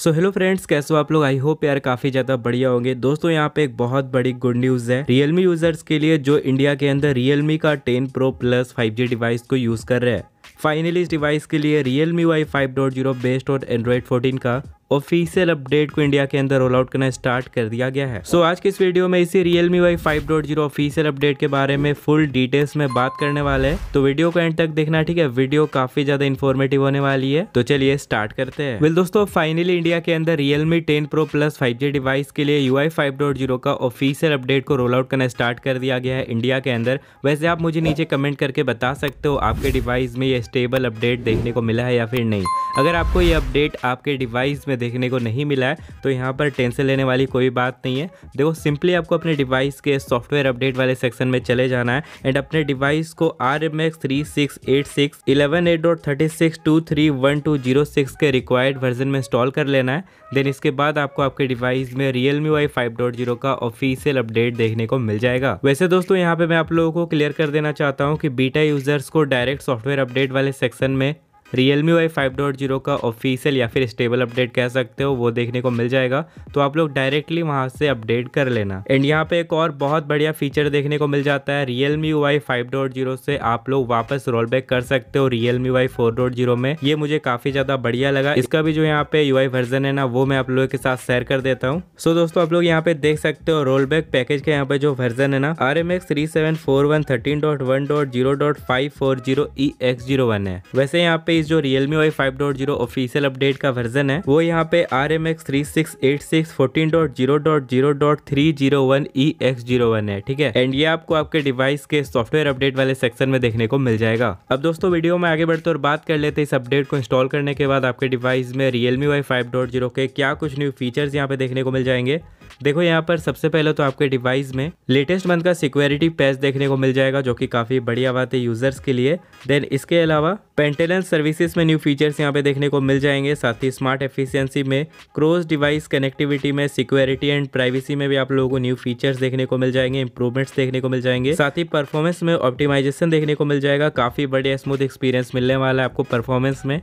so hello friends कैसे हो आप लोग आई होप यार काफी ज्यादा बढ़िया होंगे दोस्तों यहाँ पे एक बहुत बड़ी गुड न्यूज है रियलमी यूजर्स के लिए जो इंडिया के अंदर रियलमी का 10 प्रो प्लस 5G डिवाइस को यूज कर रहे हैं फाइनली इस डिवाइस के लिए Realme Y five dot zero based और एंड्रॉइड फोर्टीन का ऑफिशियल अपडेट को इंडिया के अंदर रोल आउट करना स्टार्ट कर दिया गया है सो so, आज के इस वीडियो में इसी Realme Y five dot zero official update के बारे में फुल डिटेल्स में बात करने वाले हैं तो वीडियो को एंड तक देखना ठीक है वीडियो काफी ज्यादा इन्फॉर्मेटिव होने वाली है तो चलिए स्टार्ट करते हैं well, दोस्तों फाइनली इंडिया के अंदर Realme ten pro plus five device के लिए यू आई का ऑफिशियल अपडेट को रोल आउट करना स्टार्ट कर दिया गया है इंडिया के अंदर वैसे आप मुझे नीचे कमेंट करके बता सकते हो आपके डिवाइस में ये स्टेबल अपडेट देखने को मिला है या फिर नहीं अगर आपको ये अपडेट आपके डिवाइस में देखने को नहीं मिला है तो यहाँ पर टेंशन लेने वाली कोई बात नहीं है देखो सिंपली आपको अपने डिवाइस के सॉफ्टवेयर अपडेट वाले सेक्शन में चले जाना है एंड अपने डिवाइस को R M X three six eight six eleven eight dot thirty six two three one two zero six के रिक्वायर्ड वर्जन में इंस्टॉल कर लेना है देन इसके बाद आपको आपके डिवाइस में Realme Y five dot zero का ऑफिशियल अपडेट देखने को मिल जाएगा वैसे दोस्तों यहाँ पे मैं आप लोगों को क्लियर कर देना चाहता हूँ कि बीटा यूजर्स को डायरेक्ट सॉफ्टवेयर अपडेट वाले सेक्शन में Realme Y five dot zero का ऑफिशियल या फिर स्टेबल अपडेट कह सकते हो वो देखने को मिल जाएगा तो आप लोग डायरेक्टली वहाँ से अपडेट कर लेना एंड यहाँ पे एक और बहुत बढ़िया फीचर देखने को मिल जाता है Realme Y five dot zero से आप लोग वापस रोल बैक कर सकते हो Realme Y four dot zero में ये मुझे काफी ज्यादा बढ़िया लगा इसका भी जो यहाँ पे यू वर्जन है ना वो मैं आप लोगों के साथ शेयर कर देता हूँ सो so, दोस्तों आप लोग यहाँ पे देख सकते हो रोल बैक पैकेज का यहाँ पे जो वर्जन है ना R M X three seven four one thirteen dot one dot zero dot five four zero E X zero one है वैसे यहाँ पे इस जो Realme Y 5.0 dot official update का वर्जन है वो यहाँ पे R M X three six eight six fourteen dot zero dot zero dot three zero one E X zero one है ठीक है एंड ये आपको आपके डिवाइस के सॉफ्टवेयर अपडेट वाले सेक्शन में देखने को मिल जाएगा अब दोस्तों वीडियो में आगे बढ़ते और बात कर लेते इस अपडेट को इंस्टॉल करने के बाद आपके डिवाइस में Realme Y five dot zero के क्या कुछ न्यू फीचर्स यहाँ पे देखने को मिल जाएंगे देखो यहाँ पर सबसे पहले तो आपके डिवाइस में लेटेस्ट मंथ का सिक्योरिटी पैच देखने को मिल जाएगा जो कि काफ़ी बढ़िया बात है यूजर्स के लिए देन इसके अलावा पेंटेलेंस सर्विसेज में न्यू फीचर्स यहाँ पे देखने को मिल जाएंगे साथ ही स्मार्ट एफिशियंसी में क्रोज डिवाइस कनेक्टिविटी में सिक्योरिटी एंड प्राइवेसी में भी आप लोगों को न्यू फीचर्स देखने को मिल जाएंगे इंप्रूवमेंट्स देखने को मिल जाएंगे साथ ही परफॉर्मेंस में ऑप्टिमाइजेशन देखने को मिल जाएगा काफ़ी बढ़िया स्मूथ एक्सपीरियंस मिलने वाला है आपको परफॉर्मेंस में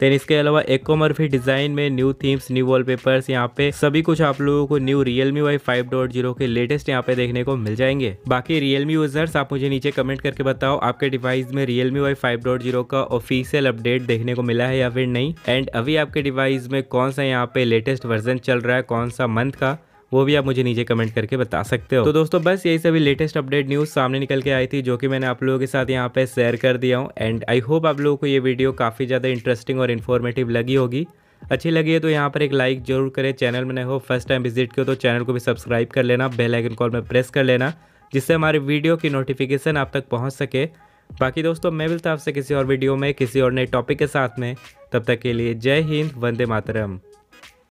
देन इसके अलावा एक्मरफी डिजाइन में new themes new wallpapers यहाँ पे सभी कुछ आप लोगों को new Realme Y five dot zero के लेटेस्ट यहाँ पे देखने को मिल जाएंगे बाकी रियलमी यूजर्स आप मुझे नीचे कमेंट करके बताओ आपके डिवाइस में Realme Y five dot zero का ऑफिशियल अपडेट देखने को मिला है या फिर नहीं एंड अभी आपके डिवाइस में कौन सा यहाँ पे लेटेस्ट वर्जन चल रहा है कौन सा मंथ का वो भी आप मुझे नीचे कमेंट करके बता सकते हो तो दोस्तों बस यही सभी लेटेस्ट अपडेट न्यूज़ सामने निकल के आई थी जो कि मैंने आप लोगों के साथ यहाँ पे शेयर कर दिया हूँ एंड आई होप आप लोगों को ये वीडियो काफ़ी ज़्यादा इंटरेस्टिंग और इन्फॉर्मेटिव लगी होगी अच्छी लगी है तो यहाँ पर एक लाइक जरूर करें चैनल में नहीं हो फर्स्ट टाइम विजिट करो तो चैनल को भी सब्सक्राइब कर लेना बेल आइकन कॉल में प्रेस कर लेना जिससे हमारे वीडियो की नोटिफिकेशन आप तक पहुँच सके बाकी दोस्तों मैं मिलता आपसे किसी और वीडियो में किसी और नए टॉपिक के साथ में तब तक के लिए जय हिंद वंदे मातरम